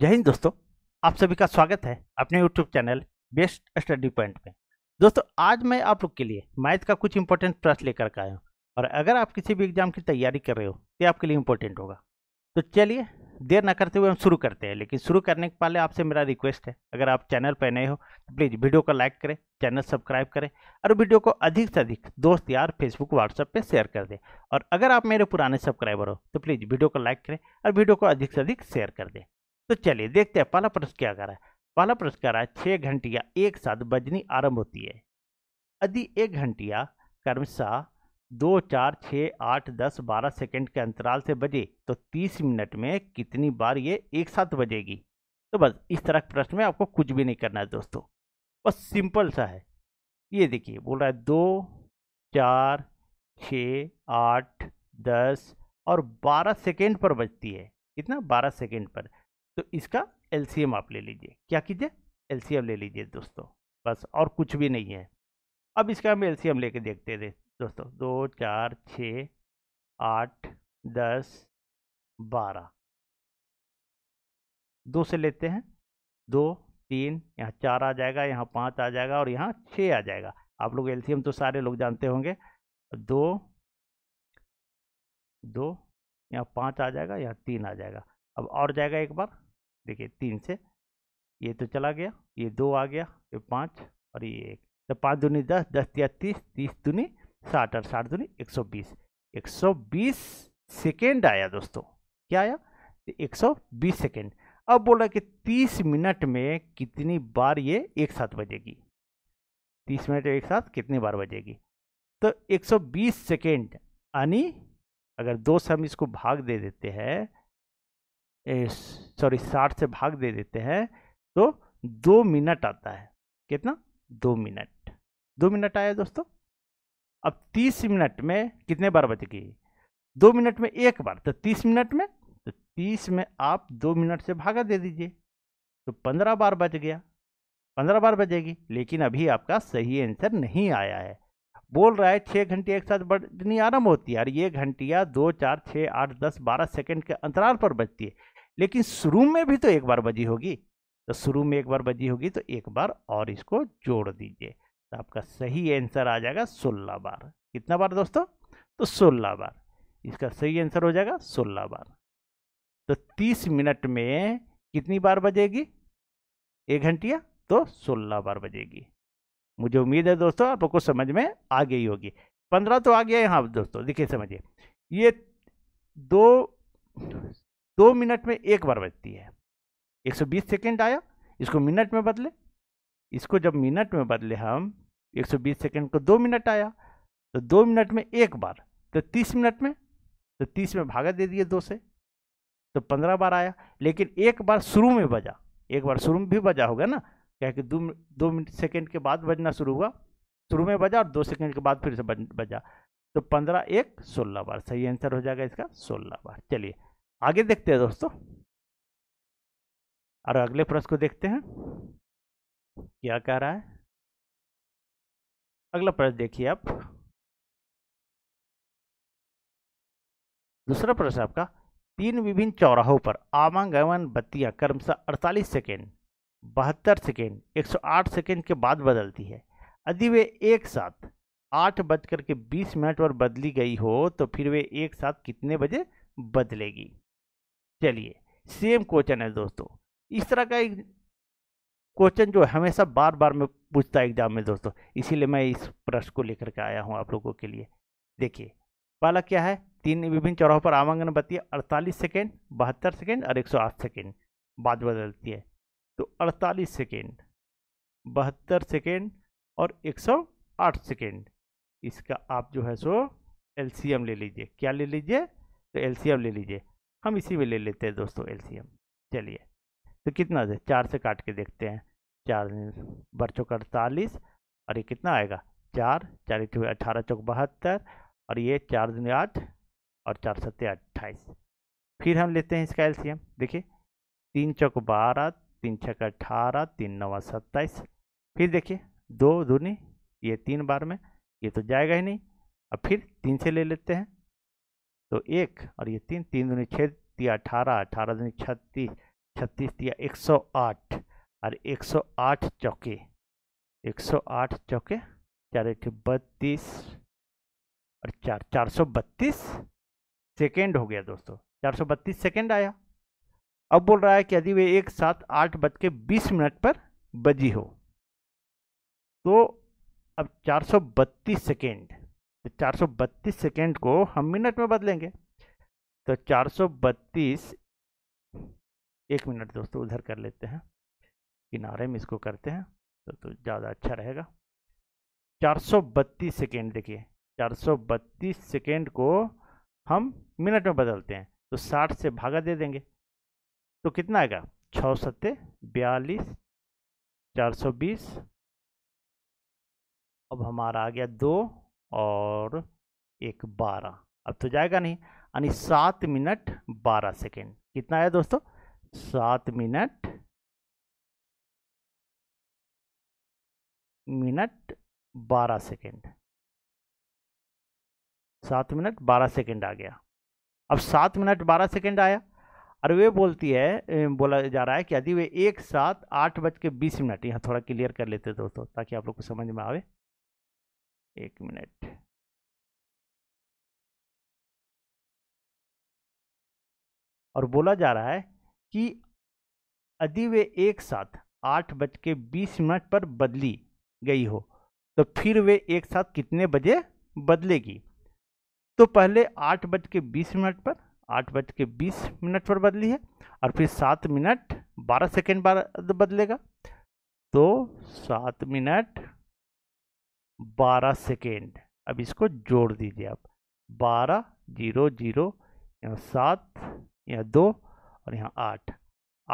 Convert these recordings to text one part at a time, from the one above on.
जय हिंद दोस्तों आप सभी का स्वागत है अपने YouTube channel best study point में दोस्तों आज मैं आप लोग के लिए मैथ का कुछ इंपॉर्टेंट प्रश्न लेकर के आया हूँ और अगर आप किसी भी एग्जाम की तैयारी कर रहे हो तो आपके लिए इंपॉर्टेंट होगा तो चलिए देर ना करते हुए हम शुरू करते हैं लेकिन शुरू करने के पहले आपसे मेरा रिक्वेस्ट है अगर आप चैनल पर नए हो तो प्लीज़ वीडियो को लाइक करें चैनल सब्सक्राइब करें और वीडियो को अधिक से अधिक दोस्त यार फेसबुक व्हाट्सएप पे शेयर कर दें और अगर आप मेरे पुराने सब्सक्राइबर हो तो प्लीज़ वीडियो को लाइक करें और वीडियो को अधिक से अधिक शेयर कर दें तो चलिए देखते हैं पहला प्रश्न क्या कर रहा है पहला प्रश्न कर रहा है छः घंटिया एक साथ बजनी आरंभ होती है यदि एक घंटिया कर्मशा दो चार छः आठ दस बारह सेकंड के अंतराल से बजे तो तीस मिनट में कितनी बार ये एक साथ बजेगी तो बस इस तरह के प्रश्न में आपको कुछ भी नहीं करना है दोस्तों बस सिंपल सा है ये देखिए बोल रहा है दो चार छ आठ दस और बारह सेकेंड पर बजती है कितना बारह सेकेंड पर तो इसका एलसीएम आप ले लीजिए क्या कीजिए एलसीएम ले लीजिए दोस्तों बस और कुछ भी नहीं है अब इसका हम एलसीएम लेके देखते थे दोस्तों दो चार छ आठ दस बारह दो से लेते हैं दो तीन यहाँ चार आ जाएगा यहाँ पाँच आ जाएगा और यहाँ छः आ जाएगा आप लोग एलसीएम तो सारे लोग जानते होंगे दो दो यहाँ पाँच आ जाएगा यहाँ तीन आ जाएगा अब और जाएगा एक बार देखिए तीन से ये तो चला गया ये दो आ गया ये पाँच और ये एक तो पाँच दूनी दस दस या तीस तीस दूनी साठ और साठ दूनी एक सौ बीस एक सौ बीस सेकेंड आया दोस्तों क्या आया तो एक सौ बीस सेकेंड अब बोला कि तीस मिनट में कितनी बार ये एक साथ बजेगी तीस मिनट एक साथ कितनी बार बजेगी तो एक सौ बीस सेकेंड यानी अगर दो से हम इसको भाग दे देते हैं सॉरी साठ से भाग दे देते हैं तो दो मिनट आता है कितना दो मिनट दो मिनट आया दोस्तों अब तीस मिनट में कितने बार गई दो मिनट में एक बार तो तीस मिनट में तो तीस में आप दो मिनट से भागा दे दीजिए तो पंद्रह बार बच गया पंद्रह बार बजेगी लेकिन अभी आपका सही आंसर नहीं आया है बोल रहा है छः घंटे एक साथ बढ़नी आरम्भ होती है और ये घंटियाँ दो चार छः आठ दस बारह सेकंड के अंतराल पर बजती है लेकिन शुरू में भी तो एक बार बजी होगी तो शुरू में एक बार बजी होगी तो एक बार और इसको जोड़ दीजिए तो आपका सही आंसर आ जाएगा सोलह बार कितना बार दोस्तों तो सोलह बार इसका सही आंसर हो जाएगा सोलह बार तो तीस मिनट में कितनी बार बजेगी एक घंटिया तो सोलह बार बजेगी मुझे उम्मीद है दोस्तों आपको समझ में आ गई होगी पंद्रह तो आ गया यहाँ दोस्तों देखिए समझिए ये दो दो मिनट में एक बार बजती है 120 सेकेंड आया इसको मिनट में बदले इसको जब मिनट में बदले हम 120 सेकेंड को दो मिनट आया तो दो मिनट में एक बार तो 30 मिनट में तो 30 में भागा दे दिए दो से तो 15 बार आया लेकिन एक बार शुरू में बजा एक बार शुरू में भी बजा होगा ना क्या कि दो दो मिनट सेकेंड के बाद बजना शुरू हुआ शुरू में बजा और दो सेकेंड के बाद फिर से बजा तो पंद्रह एक सोलह बार सही आंसर हो जाएगा इसका सोलह बार चलिए आगे देखते हैं दोस्तों और अगले प्रश्न को देखते हैं क्या कह रहा है अगला प्रश्न देखिए आप दूसरा प्रश्न आपका तीन विभिन्न चौराहों पर आवागमन बत्तियां क्रमशः अड़तालीस सेकेंड बहत्तर सेकेंड 108 सेकेंड के बाद बदलती है यदि वे एक साथ आठ बजकर के बीस मिनट पर बदली गई हो तो फिर वे एक साथ कितने बजे बदलेगी चलिए सेम क्वेश्चन है दोस्तों इस तरह का एक क्वेश्चन जो हमेशा बार बार में पूछता है एग्जाम में दोस्तों इसीलिए मैं इस प्रश्न को लेकर के आया हूँ आप लोगों के लिए देखिए पहला क्या है तीन विभिन्न चौराहों पर आवागन बत्ती अड़तालीस सेकेंड बहत्तर सेकेंड और एक सौ आठ सेकेंड बाद बदलती है तो अड़तालीस सेकेंड बहत्तर सेकेंड और एक सौ आठ सेकेंड इसका आप जो है सो एलसीएम ले लीजिए क्या ले लीजिए तो एलसीएम ले लीजिए हम इसी में ले लेते हैं दोस्तों एलसीएम चलिए तो कितना से चार से काट के देखते हैं चार बार चौक अड़तालीस और ये कितना आएगा चार चार अठारह चौक बहत्तर और ये चार दिन आठ और चार सत्य अट्ठाईस फिर हम लेते हैं इसका एलसीएम देखिए तीन चौक बारह तीन छक अठारह तीन नवा सत्ताईस फिर देखिए दो दूनी ये तीन बार में ये तो जाएगा ही नहीं अब फिर तीन से ले लेते हैं तो एक और ये तीन तीन दूनी छः तिया अठारह अठारह दूनी छत्तीस छत्तीस तिया एक सौ आठ और एक सौ आठ चौके एक सौ आठ चौके चार एक बत्तीस और चार चार सौ बत्तीस सेकेंड हो गया दोस्तों चार सौ बत्तीस सेकेंड आया अब बोल रहा है कि यदि वे एक साथ आठ बज के बीस मिनट पर बजी हो तो अब चार सौ बत्तीस सेकेंड 432 सेकेंड को हम मिनट में बदलेंगे तो 432 एक मिनट दोस्तों उधर कर लेते हैं किनारे में इसको करते हैं तो, तो ज़्यादा अच्छा रहेगा 432 सेकेंड देखिए 432 सेकेंड को हम मिनट में बदलते हैं तो 60 से भागा दे देंगे तो कितना आएगा छः सत्ते बयालीस चार सौ बीस अब हमारा आ गया दो और एक बारह अब तो जाएगा नहीं यानी सात मिनट बारह सेकेंड कितना आया दोस्तों सात मिनट मिनट बारह सेकेंड सात मिनट बारह सेकेंड आ गया अब सात मिनट बारह सेकेंड आया और वे बोलती है बोला जा रहा है कि यदि वे एक साथ आठ बज के बीस मिनट यहाँ थोड़ा क्लियर कर लेते दोस्तों ताकि आप लोग को समझ में आवे एक मिनट और बोला जा रहा है कि यदि वे एक साथ आठ बज के बीस मिनट पर बदली गई हो तो फिर वे एक साथ कितने बजे बदलेगी तो पहले आठ बज के बीस मिनट पर आठ बज के बीस मिनट पर बदली है और फिर सात मिनट बारह सेकेंड बाद बदलेगा तो सात मिनट बारह सेकेंड अब इसको जोड़ दीजिए आप बारह जीरो जीरो यहाँ सात यहाँ दो और यहाँ आठ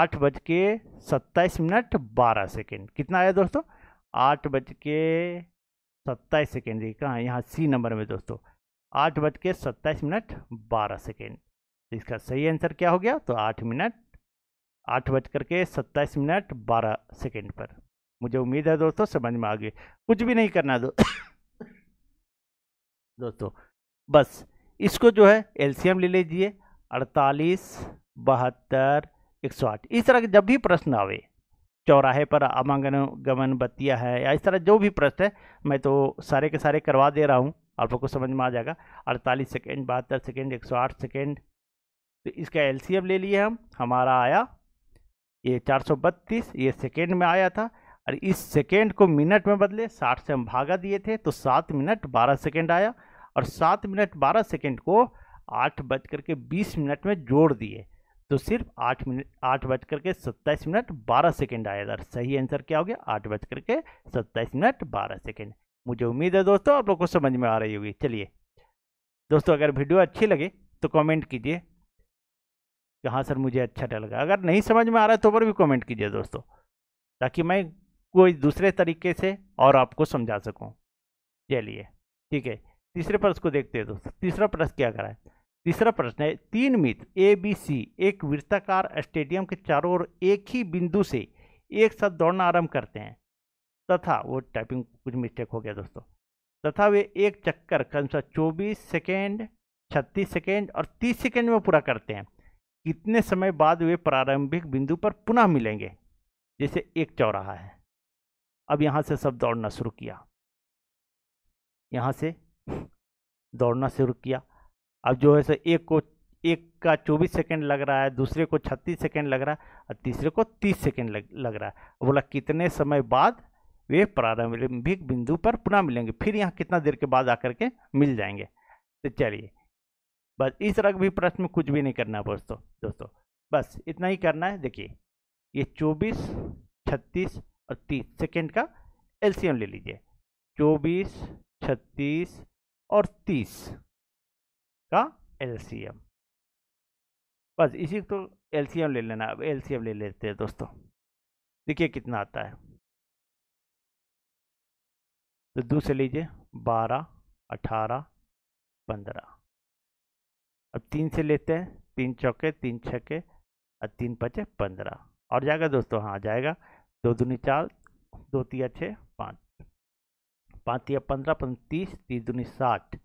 आठ बज के सत्ताईस मिनट बारह सेकेंड कितना आया दोस्तों आठ बज के सत्ताईस सेकेंड देखिए कहाँ यहाँ सी नंबर में दोस्तों आठ बज के सत्ताईस मिनट बारह सेकेंड तो इसका सही आंसर क्या हो गया तो आठ मिनट आठ बज करके सत्ताईस मिनट बारह सेकेंड पर मुझे उम्मीद है दोस्तों समझ में आ गए कुछ भी नहीं करना दो दोस्तों बस इसको जो है एलसीएम ले लीजिए अड़तालीस बहत्तर एक सौ आठ इस तरह के जब भी प्रश्न आवे चौराहे पर आमांगन गमन बत्तियाँ हैं या इस तरह जो भी प्रश्न है मैं तो सारे के सारे करवा दे रहा हूँ आप लोग को समझ में आ जाएगा अड़तालीस सेकेंड बहत्तर सेकेंड एक सौ आठ सेकेंड तो इसका एल ले लिए हम हमारा आया ये चार सौ बत्तीस ये सेकेंड में आया था और इस सेकेंड को मिनट में बदले साठ से हम भागा दिए थे तो सात मिनट बारह सेकेंड आया और सात मिनट बारह सेकेंड को आठ बज करके बीस मिनट में जोड़ दिए तो सिर्फ आठ मिनट आठ बज करके सत्ताईस मिनट बारह सेकेंड आया इधर सही आंसर क्या हो गया आठ बज करके सत्ताईस मिनट बारह सेकेंड मुझे उम्मीद है दोस्तों आप लोग को समझ में आ रही होगी चलिए दोस्तों अगर वीडियो अच्छी लगे तो कमेंट कीजिए कि हाँ सर मुझे अच्छा लगा अगर नहीं समझ में आ रहा है तो पर भी कमेंट कीजिए दोस्तों ताकि मैं कोई दूसरे तरीके से और आपको समझा सकूँ चलिए ठीक है तीसरे प्रश्न को देखते हैं दोस्तों तीसरा प्रश्न क्या करा है तीसरा प्रश्न है तीन मित ए बी सी एक वृत्ताकार स्टेडियम के चारों ओर एक ही बिंदु से एक साथ दौड़ना आरंभ करते हैं तथा वो टाइपिंग कुछ मिस्टेक हो गया दोस्तों तथा वे एक चक्कर क्रमशः चौबीस सेकेंड छत्तीस सेकेंड और तीस सेकेंड में पूरा करते हैं कितने समय बाद वे प्रारंभिक बिंदु पर पुनः मिलेंगे जैसे एक चौराहा है अब यहाँ से सब दौड़ना शुरू किया यहाँ से दौड़ना शुरू किया अब जो है सो एक को एक का 24 सेकंड लग रहा है दूसरे को 36 सेकंड लग रहा है और तीसरे को 30 सेकंड लग, लग रहा है बोला कितने समय बाद वे प्रारंभिक बिंदु पर पुनः मिलेंगे फिर यहाँ कितना देर के बाद आकर के मिल जाएंगे तो चलिए बस इस तरह भी प्रश्न में कुछ भी नहीं करना है दोस्तों दोस्तों बस इतना ही करना है देखिए ये 24 36 और तीस सेकेंड का एलसीएम ले लीजिए चौबीस छत्तीस और तीस का एलसीएम बस इसी तो एलसीएम ले लेना अब एलसीएम ले लेते हैं दोस्तों देखिए कितना आता है तो दूसरे लीजिए बारह अठारह पंद्रह अब तीन से लेते हैं तीन चौके तीन छके और तीन पचे पंद्रह और जाएगा दोस्तों हाँ जाएगा दो दूनी चार दो तिया छः पाँच पाँच तीया पंद्रह पंद्रह तीस तीस दूनी साठ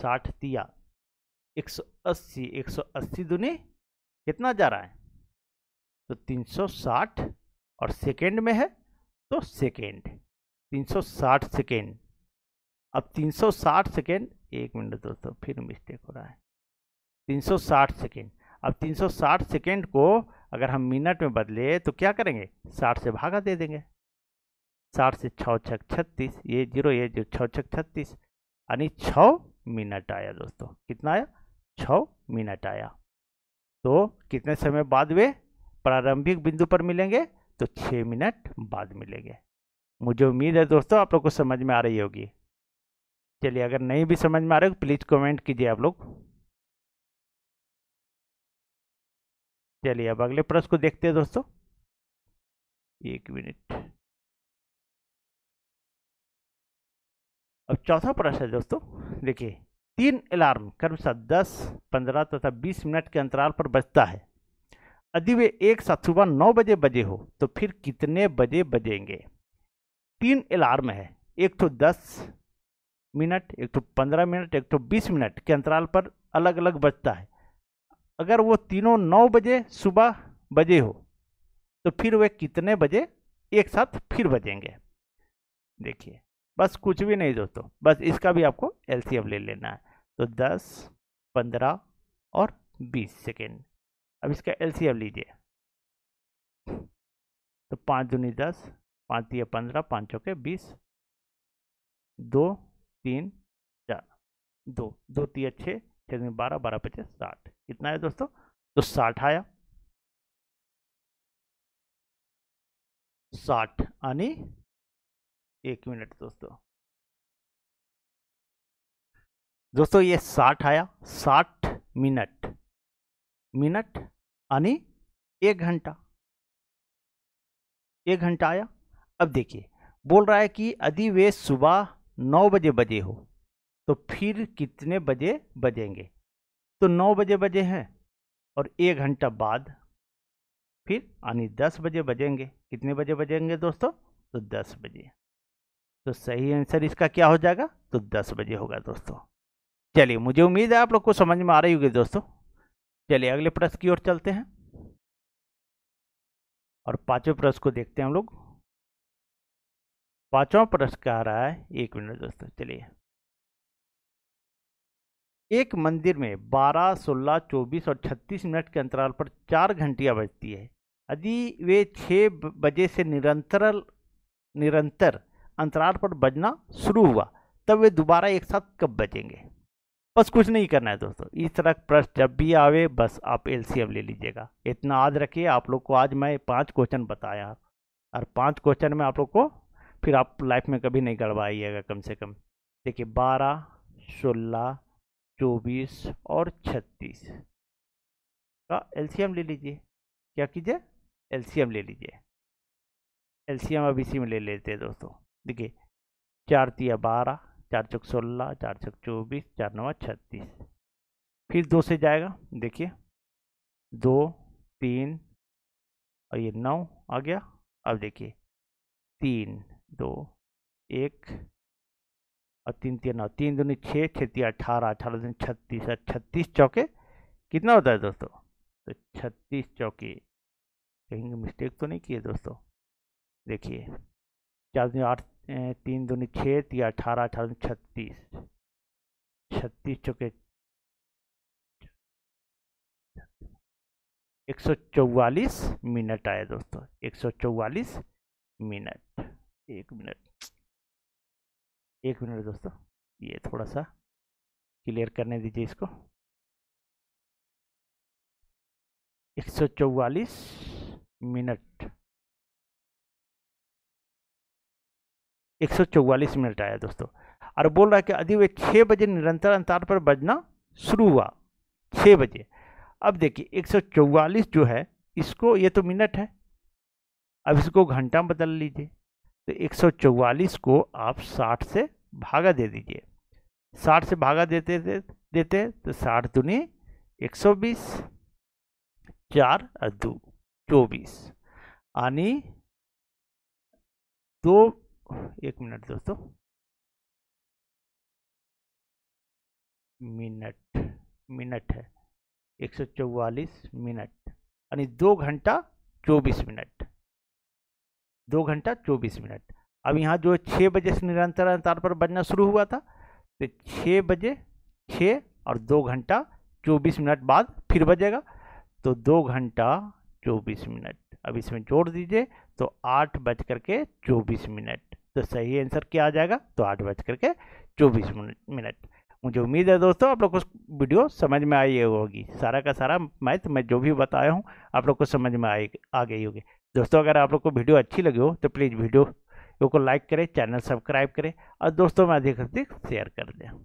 साठ तिया एक सौ अस्सी एक सौ अस्सी दूनी कितना जा रहा है तो तीन सौ साठ और सेकेंड में है तो सेकेंड तीन सौ साठ सेकेंड अब तीन सौ साठ सेकेंड एक मिनट दोस्तों फिर मिस्टेक हो रहा है तीन सौ साठ सेकेंड अब तीन सौ साठ सेकेंड को अगर हम मिनट में बदले तो क्या करेंगे साठ से भागा दे देंगे साठ से छः छक छत्तीस ये जीरो ये जीरो छः छक छत्तीस यानी छ मिनट आया दोस्तों कितना आया छ मिनट आया तो कितने समय बाद वे प्रारंभिक बिंदु पर मिलेंगे तो छः मिनट बाद मिलेंगे मुझे उम्मीद है दोस्तों आप लोग को समझ में आ रही होगी चलिए अगर नहीं भी समझ में आ रही हो प्लीज़ तो कमेंट कीजिए आप लोग चलिए अब अगले प्रश्न को देखते हैं दोस्तों एक मिनट अब चौथा प्रश्न है दोस्तों देखिए तीन अलार्म क्रमशः दस पंद्रह तथा बीस मिनट के अंतराल पर बजता है यदि वे एक साथ सुबह नौ बजे बजे हो तो फिर कितने बजे बजेंगे तीन अलार्म है एक तो दस मिनट एक तो पंद्रह मिनट एक तो बीस मिनट के अंतराल पर अलग अलग बजता है अगर वो तीनों नौ बजे सुबह बजे हो तो फिर वे कितने बजे एक साथ फिर बजेंगे देखिए बस कुछ भी नहीं दोस्तों बस इसका भी आपको एल ले लेना है तो 10, 15 और 20 सेकेंड अब इसका एल लीजिए तो पाँच दूनी दस पाँच दिए पंद्रह पाँच चौके बीस दो तीन चार दो दो तीन छः कितने बारह बारह पचे साठ कितना है दोस्तों तो साठ आया साठ यानी एक मिनट दोस्तों दोस्तों ये साठ आया साठ मिनट मिनट यानी एक घंटा एक घंटा आया अब देखिए बोल रहा है कि यदि वे सुबह नौ बजे बजे हो तो फिर कितने बजे बजेंगे तो नौ बजे बजे हैं और एक घंटा बाद फिर यानी दस बजे बजेंगे कितने बजे बजेंगे दोस्तों तो दस बजे तो सही आंसर इसका क्या हो जाएगा तो दस बजे होगा दोस्तों चलिए मुझे उम्मीद है आप लोग को समझ में आ रही होगी दोस्तों चलिए अगले प्रश्न की ओर चलते हैं और पांचवें प्रश्न को देखते हैं हम लोग पांचवा प्रश्न कह रहा है एक मिनट दोस्तों चलिए एक मंदिर में 12, 16, 24 और 36 मिनट के अंतराल पर चार घंटियाँ बजती है यदि वे छः बजे से निरंतर निरंतर अंतराल पर बजना शुरू हुआ तब वे दोबारा एक साथ कब बजेंगे बस कुछ नहीं करना है दोस्तों इस तरह प्रश्न जब भी आवे बस आप एल ले लीजिएगा इतना याद रखिए आप लोग को आज मैं पांच क्वेश्चन बताया और पांच क्वेश्चन में आप लोग को फिर आप लाइफ में कभी नहीं गड़वाइएगा कम से कम देखिए बारह सोलह चौबीस और छत्तीस का तो एलसीएम ले लीजिए क्या कीजिए एलसीएम ले लीजिए एलसीएम अब इसी में ले लेते हैं दोस्तों देखिए चार तिया बारह चार चौक सोलह चार चौक चौबीस चार नवा छत्तीस फिर दो से जाएगा देखिए दो तीन और ये नौ आ गया अब देखिए तीन दो एक और तीन तीन नौ तीन दूनी छः छत्तीस अठारह अठारह दूनी छत्तीस और छत्तीस चौके कितना होता है दोस्तों तो छत्तीस चौके कहीं मिस्टेक तो नहीं किए दोस्तों देखिए चार दूनी आठ तीन दूनी छः ती अठारह अठारह दूनी छत्तीस छत्तीस चौके एक सौ चौवालीस मिनट आए दोस्तों एक सौ चौवालीस मिनट एक मिनट एक मिनट दोस्तों ये थोड़ा सा क्लियर करने दीजिए इसको एक सौ चौवालीस मिनट एक सौ चौवालीस मिनट आया दोस्तों और बोल रहा है कि अभी वे छः बजे निरंतर अंतर पर बजना शुरू हुआ छः बजे अब देखिए एक सौ चौवालीस जो है इसको ये तो मिनट है अब इसको घंटा बदल लीजिए तो एक सौ चौवालीस को आप साठ से भागा दे दीजिए साठ से भागा देते थे देते तो साठ दुनी एक सौ बीस चार और दो चौबीस यानी दो एक मिनट दोस्तों मिनट मिनट है एक सौ चौवालीस मिनट यानी दो घंटा चौबीस मिनट दो घंटा चौबीस मिनट अब यहाँ जो छः बजे से निरंतर अंतर पर बजना शुरू हुआ था तो छः बजे छः और दो घंटा चौबीस मिनट बाद फिर बजेगा तो दो घंटा चौबीस मिनट अब इसमें जोड़ दीजिए तो आठ बज करके चौबीस मिनट तो सही आंसर क्या आ जाएगा तो आठ बज करके चौबीस मिनट मुझे उम्मीद है दोस्तों आप लोग को वीडियो समझ में आई होगी सारा का सारा मैथ मैं जो भी बताया हूँ आप लोग को समझ में आई आ गई होगी दोस्तों अगर आप लोग को वीडियो अच्छी लगी हो तो प्लीज़ वीडियो वीडियो को लाइक करें चैनल सब्सक्राइब करें और दोस्तों में अधिक से अधिक शेयर कर दें